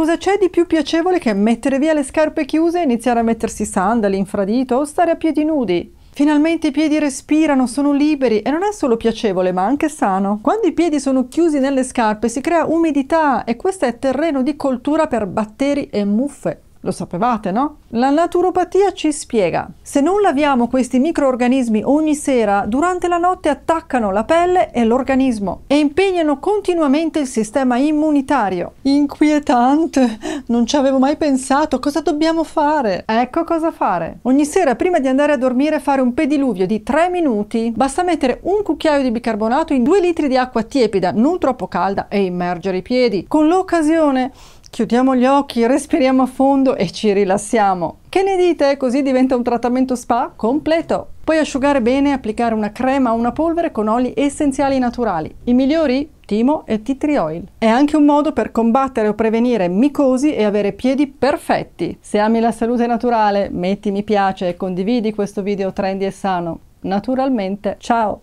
Cosa c'è di più piacevole che mettere via le scarpe chiuse e iniziare a mettersi sandali, infradito o stare a piedi nudi? Finalmente i piedi respirano, sono liberi e non è solo piacevole ma anche sano. Quando i piedi sono chiusi nelle scarpe si crea umidità e questo è terreno di coltura per batteri e muffe. Lo sapevate, no? La naturopatia ci spiega. Se non laviamo questi microorganismi ogni sera, durante la notte attaccano la pelle e l'organismo e impegnano continuamente il sistema immunitario. Inquietante! Non ci avevo mai pensato. Cosa dobbiamo fare? Ecco cosa fare. Ogni sera, prima di andare a dormire, fare un pediluvio di 3 minuti. Basta mettere un cucchiaio di bicarbonato in 2 litri di acqua tiepida, non troppo calda, e immergere i piedi. Con l'occasione chiudiamo gli occhi, respiriamo a fondo e ci rilassiamo. Che ne dite? Così diventa un trattamento spa completo. Puoi asciugare bene e applicare una crema o una polvere con oli essenziali naturali. I migliori? Timo e tea tree oil. È anche un modo per combattere o prevenire micosi e avere piedi perfetti. Se ami la salute naturale, metti mi piace e condividi questo video trendy e sano. Naturalmente, ciao!